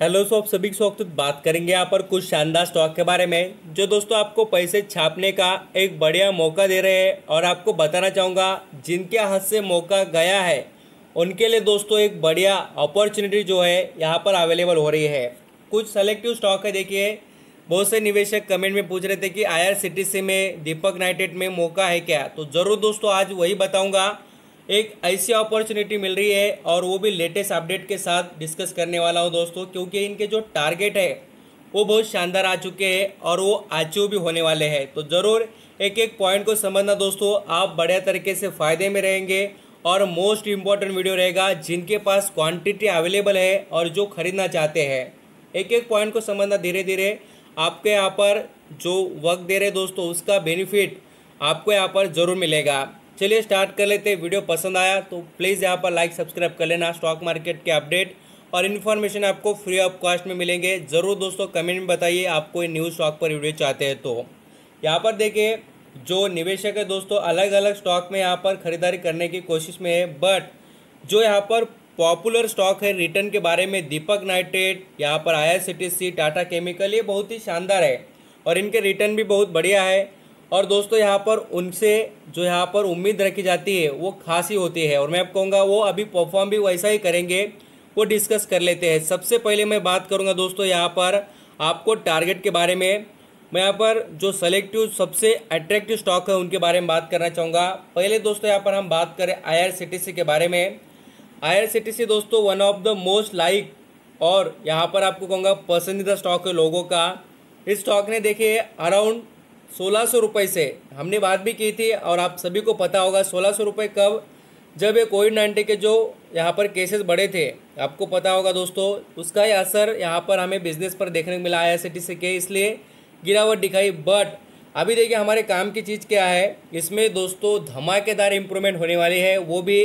hello सो आप सभी स्वागत बात करेंगे यहाँ पर कुछ शानदार स्टॉक के बारे में जो दोस्तों आपको पैसे छापने का एक बढ़िया मौका दे रहे हैं और आपको बताना चाहूँगा जिनके हाथ से मौका गया है उनके लिए दोस्तों एक बढ़िया अपॉर्चुनिटी जो है यहाँ पर अवेलेबल हो रही है कुछ सेलेक्टिव स्टॉक है देखिए बहुत से निवेशक कमेंट में पूछ रहे थे कि आई में दीपक नाइटेड में मौका है क्या तो ज़रूर दोस्तों आज वही बताऊँगा एक ऐसी अपॉर्चुनिटी मिल रही है और वो भी लेटेस्ट अपडेट के साथ डिस्कस करने वाला हूँ दोस्तों क्योंकि इनके जो टारगेट है वो बहुत शानदार आ चुके हैं और वो अचीव भी होने वाले हैं तो ज़रूर एक एक पॉइंट को समझना दोस्तों आप बढ़िया तरीके से फ़ायदे में रहेंगे और मोस्ट इम्पॉर्टेंट वीडियो रहेगा जिनके पास क्वांटिटी अवेलेबल है और जो खरीदना चाहते हैं एक एक पॉइंट को समझना धीरे धीरे आपके यहाँ पर जो वक्त दे रहे दोस्तों उसका बेनिफिट आपको यहाँ पर ज़रूर मिलेगा चलिए स्टार्ट कर लेते हैं वीडियो पसंद आया तो प्लीज़ यहाँ पर लाइक सब्सक्राइब कर लेना स्टॉक मार्केट के अपडेट और इन्फॉर्मेशन आपको फ्री ऑफ कॉस्ट में मिलेंगे ज़रूर दोस्तों कमेंट में बताइए आप कोई न्यूज़ स्टॉक पर वीडियो चाहते हैं तो यहाँ पर देखिए जो निवेशक है दोस्तों अलग अलग स्टॉक में यहाँ पर खरीदारी करने की कोशिश में है बट जो यहाँ पर पॉपुलर स्टॉक है रिटर्न के बारे में दीपक नाइट्रेट यहाँ पर आई टाटा केमिकल ये बहुत ही शानदार है और इनके रिटर्न भी बहुत बढ़िया है और दोस्तों यहाँ पर उनसे जो यहाँ पर उम्मीद रखी जाती है वो खास ही होती है और मैं आप कहूँगा वो अभी परफॉर्म भी वैसा ही करेंगे वो डिस्कस कर लेते हैं सबसे पहले मैं बात करूँगा दोस्तों यहाँ पर आपको टारगेट के बारे में मैं यहाँ पर जो सेलेक्टिव सबसे अट्रैक्टिव स्टॉक है उनके बारे में बात करना चाहूँगा पहले दोस्तों यहाँ पर हम बात करें आई के बारे में आई दोस्तों one of the most like और यहाँ पर आपको कहूँगा पसंदीदा स्टॉक है लोगों का इस स्टॉक ने देखिए अराउंड सोलह सौ रुपये से हमने बात भी की थी और आप सभी को पता होगा सोलह सौ रुपये कब जब ये कोविड नाइन्टीन के जो यहाँ पर केसेस बढ़े थे आपको पता होगा दोस्तों उसका ही असर यहाँ पर हमें बिजनेस पर देखने को मिला आई सी के इसलिए गिरावट दिखाई बट अभी देखिए हमारे काम की चीज़ क्या है इसमें दोस्तों धमाकेदार इम्प्रूवमेंट होने वाली है वो भी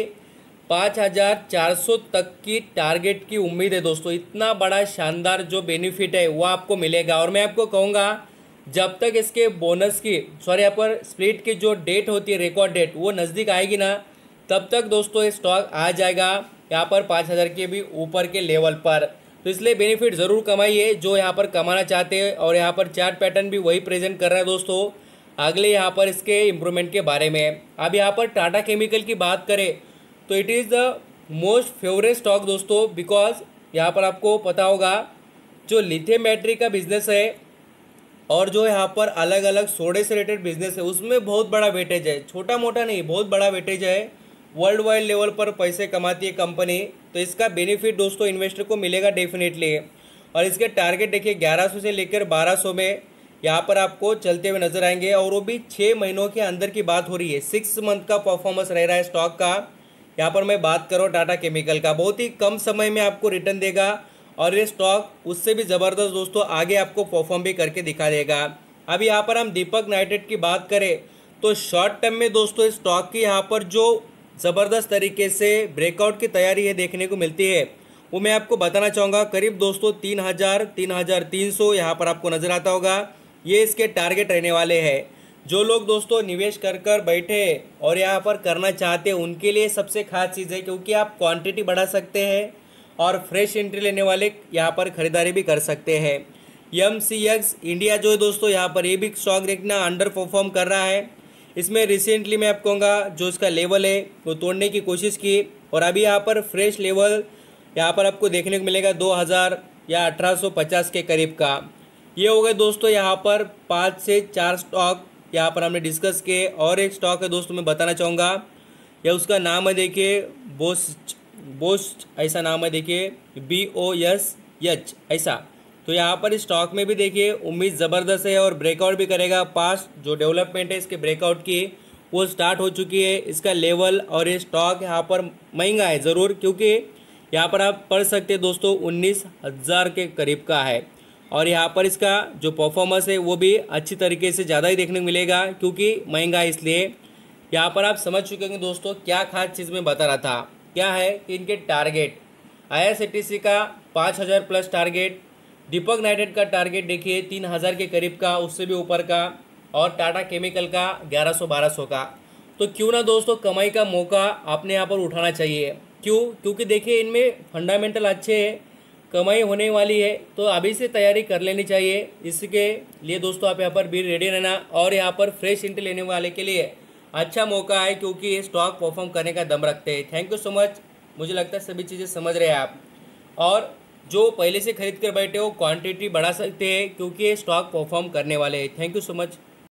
पाँच हज़ार चार सौ तक की टारगेट की उम्मीद है दोस्तों इतना बड़ा शानदार जो बेनिफिट है वो आपको मिलेगा और मैं आपको कहूँगा जब तक इसके बोनस की सॉरी यहाँ पर स्प्लिट की जो डेट होती है रिकॉर्ड डेट वो नज़दीक आएगी ना तब तक दोस्तों ये स्टॉक आ जाएगा यहाँ पर पाँच हज़ार के भी ऊपर के लेवल पर तो इसलिए बेनिफिट ज़रूर कमाइए जो यहाँ पर कमाना चाहते हैं और यहाँ पर चार्ट पैटर्न भी वही प्रेजेंट कर रहा है दोस्तों अगले यहाँ पर इसके इम्प्रूवमेंट के बारे में अब यहाँ पर टाटा केमिकल की बात करें तो it is the most favourite stock दोस्तों बिकॉज यहाँ पर आपको पता होगा जो लिथियम बैटरी का बिजनेस है और जो यहाँ पर अलग अलग सोडे से रिलेटेड बिजनेस है उसमें बहुत बड़ा वेटेज है छोटा मोटा नहीं बहुत बड़ा वेटेज है वर्ल्ड वाइड लेवल पर पैसे कमाती है कंपनी तो इसका बेनिफिट दोस्तों इन्वेस्टर को मिलेगा डेफिनेटली और इसके टारगेट देखिए 1100 से लेकर 1200 में यहाँ पर आपको चलते हुए नजर आएंगे और वो भी छः महीनों के अंदर की बात हो रही है सिक्स मंथ का परफॉर्मेंस रह रहा है स्टॉक का यहाँ पर मैं बात करूँ टाटा केमिकल का बहुत ही कम समय में आपको रिटर्न देगा और ये स्टॉक उससे भी ज़बरदस्त दोस्तों आगे आपको परफॉर्म भी करके दिखा देगा अब यहाँ पर हम दीपक नाइटेड की बात करें तो शॉर्ट टर्म में दोस्तों इस स्टॉक की यहाँ पर जो ज़बरदस्त तरीके से ब्रेकआउट की तैयारी है देखने को मिलती है वो मैं आपको बताना चाहूँगा करीब दोस्तों तीन हज़ार तीन हज़ार तीन सौ यहाँ पर आपको नज़र आता होगा ये इसके टारगेट रहने वाले हैं जो लोग दोस्तों निवेश कर कर बैठे और यहाँ पर करना चाहते हैं उनके लिए सबसे खास चीज़ है क्योंकि आप क्वान्टिटी बढ़ा सकते हैं और फ्रेश एंट्री लेने वाले यहाँ पर खरीदारी भी कर सकते हैं एम सी एक्स इंडिया जो है दोस्तों यहाँ पर ये भी स्टॉक देखना अंडर परफॉर्म कर रहा है इसमें रिसेंटली मैं आपको कहूँगा जो इसका लेवल है वो तोड़ने की कोशिश की और अभी यहाँ पर फ्रेश लेवल यहाँ पर आपको देखने को मिलेगा 2000 या 1850 के करीब का ये हो गए दोस्तों यहाँ पर पाँच से चार स्टॉक यहाँ पर हमने डिस्कस किए और एक स्टॉक है दोस्तों मैं बताना चाहूँगा या उसका नाम है देखिए बोस्ट बोस्ट ऐसा नाम है देखिए बी ओ एस एच ऐसा तो यहाँ पर स्टॉक में भी देखिए उम्मीद ज़बरदस्त है और ब्रेकआउट भी करेगा पास जो डेवलपमेंट है इसके ब्रेकआउट की वो स्टार्ट हो चुकी है इसका लेवल और ये स्टॉक यहाँ पर महंगा है ज़रूर क्योंकि यहाँ पर आप पढ़ सकते हैं दोस्तों उन्नीस हज़ार के करीब का है और यहाँ पर इसका जो परफॉर्मेंस है वो भी अच्छी तरीके से ज़्यादा ही देखने को मिलेगा क्योंकि महंगा है इसलिए यहाँ पर आप समझ चुके होंगे दोस्तों क्या खास चीज़ में बता रहा था क्या है कि इनके टारगेट आई का पाँच हज़ार प्लस टारगेट दीपक नाइटेड का टारगेट देखिए तीन हज़ार के करीब का उससे भी ऊपर का और टाटा केमिकल का ग्यारह सौ बारह सौ का तो क्यों ना दोस्तों कमाई का मौका आपने यहाँ पर उठाना चाहिए क्यों क्योंकि देखिए इनमें फंडामेंटल अच्छे है कमाई होने वाली है तो अभी से तैयारी कर लेनी चाहिए इसके लिए दोस्तों आप यहाँ पर भी रेडी रहना और यहाँ पर फ्रेश इंट लेने वाले के लिए अच्छा मौका है क्योंकि ये स्टॉक परफॉर्म करने का दम रखते हैं थैंक यू सो मच मुझे लगता है सभी चीज़ें समझ रहे हैं आप और जो पहले से खरीद कर बैठे हो क्वांटिटी बढ़ा सकते हैं क्योंकि ये स्टॉक परफॉर्म करने वाले हैं थैंक यू सो मच